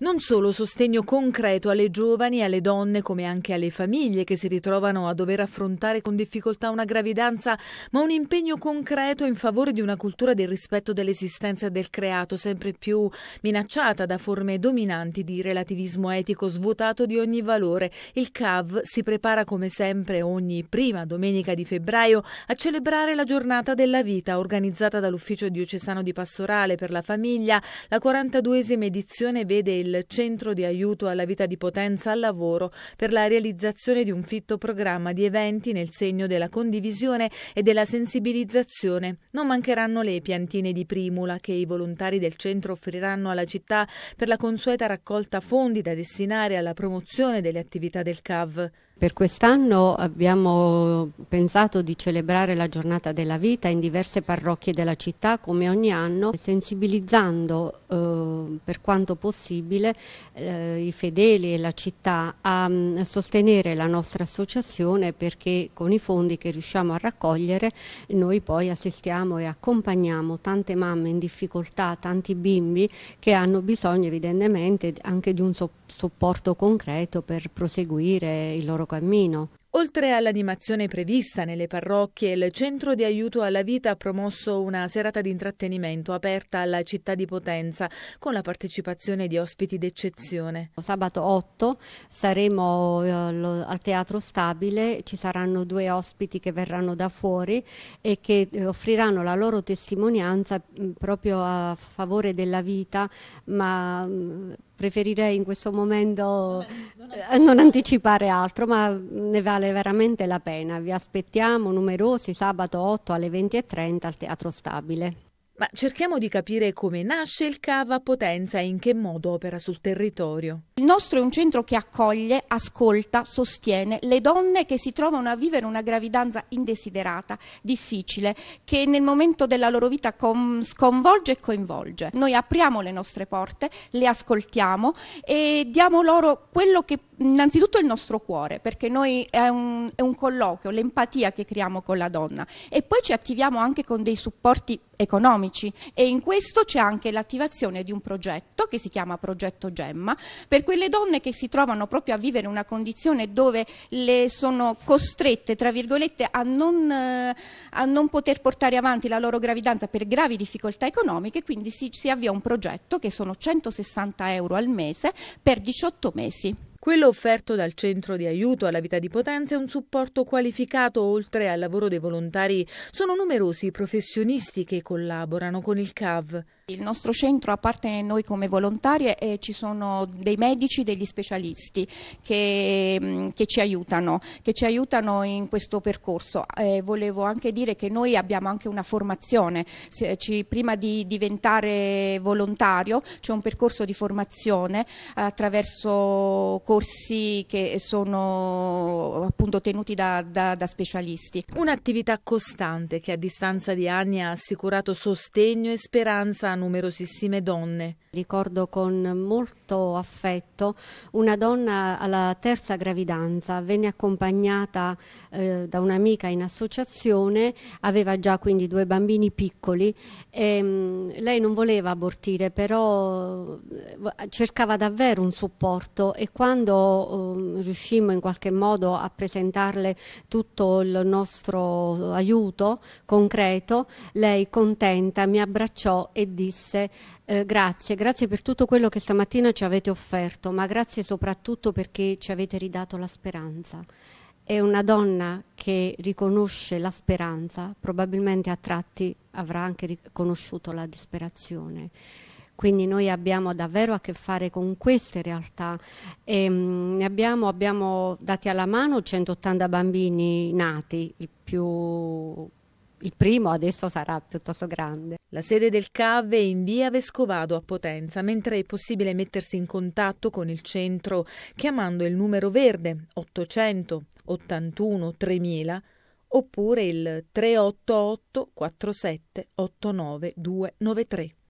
Non solo sostegno concreto alle giovani, alle donne, come anche alle famiglie che si ritrovano a dover affrontare con difficoltà una gravidanza, ma un impegno concreto in favore di una cultura del rispetto dell'esistenza del creato, sempre più minacciata da forme dominanti di relativismo etico svuotato di ogni valore. Il CAV si prepara come sempre ogni prima domenica di febbraio a celebrare la giornata della vita organizzata dall'Ufficio diocesano di Pastorale per la famiglia. La 42esima edizione vede il il Centro di aiuto alla vita di Potenza al lavoro per la realizzazione di un fitto programma di eventi nel segno della condivisione e della sensibilizzazione. Non mancheranno le piantine di primula che i volontari del centro offriranno alla città per la consueta raccolta fondi da destinare alla promozione delle attività del CAV. Per quest'anno abbiamo pensato di celebrare la giornata della vita in diverse parrocchie della città come ogni anno, sensibilizzando eh, per quanto possibile eh, i fedeli e la città a, a, mm, sostenere la nostra associazione perché con i fondi che riusciamo a raccogliere noi poi assistiamo e accompagniamo tante mamme in difficoltà, tanti bimbi che hanno bisogno evidentemente anche di un so supporto concreto per proseguire il loro cammino. Oltre all'animazione prevista nelle parrocchie, il Centro di Aiuto alla Vita ha promosso una serata di intrattenimento aperta alla città di Potenza con la partecipazione di ospiti d'eccezione. Sabato 8 saremo eh, al Teatro Stabile, ci saranno due ospiti che verranno da fuori e che eh, offriranno la loro testimonianza mm, proprio a favore della vita, ma mm, preferirei in questo momento eh, non anticipare altro, ma ne vale veramente la pena. Vi aspettiamo numerosi sabato 8 alle 20.30 al Teatro Stabile. Ma cerchiamo di capire come nasce il Cava Potenza e in che modo opera sul territorio. Il nostro è un centro che accoglie, ascolta, sostiene le donne che si trovano a vivere una gravidanza indesiderata, difficile, che nel momento della loro vita sconvolge e coinvolge. Noi apriamo le nostre porte, le ascoltiamo e diamo loro quello che innanzitutto il nostro cuore, perché noi è un, è un, colloquio, l'empatia che creiamo con la donna e poi ci attiviamo anche con dei supporti economici e in questo c'è anche l'attivazione di un progetto che si chiama Progetto Gemma per quelle donne che si trovano proprio a vivere una condizione dove le sono costrette, tra virgolette, a non, eh, a non poter portare avanti la loro gravidanza per gravi difficoltà economiche, quindi si, si avvia un progetto che sono 160 euro al mese per 18 mesi. Quello offerto dal Centro di Aiuto alla Vita di Potenza è un supporto qualificato oltre al lavoro dei volontari. Sono numerosi i professionisti che collaborano con il CAV. Il nostro centro, a parte noi come volontarie, eh, ci sono dei medici, degli specialisti che, che, ci aiutano, che, ci aiutano, in questo percorso. Eh, volevo anche dire che noi abbiamo anche una formazione, Se, ci, prima di diventare volontario c'è un percorso di formazione attraverso corsi che sono appunto tenuti da, da, da specialisti. Un'attività costante che a distanza di anni ha assicurato sostegno e speranza numerosissime donne, Ricordo con molto affetto una donna alla terza gravidanza, venne accompagnata eh, da un'amica in associazione, aveva già quindi due bambini piccoli, e, ehm, mh, lei non voleva abortire però eh, cercava davvero un supporto e quando mh, ehm, riuscimmo in qualche modo a presentarle tutto il nostro aiuto concreto, lei contenta mi abbracciò e disse eh, grazie, grazie per tutto quello che stamattina ci avete offerto, ma grazie soprattutto perché ci avete ridato la speranza. È una donna che riconosce la speranza, probabilmente a tratti avrà anche riconosciuto la disperazione. Quindi noi abbiamo davvero a che fare con queste realtà. Ehm, e, mh, abbiamo, abbiamo dati alla mano 180 bambini nati, il più il primo adesso sarà piuttosto grande. La sede del CAV è in via Vescovado a Potenza, mentre è possibile mettersi in contatto con il centro chiamando il numero verde 881 3000 oppure il 388 47 89 293.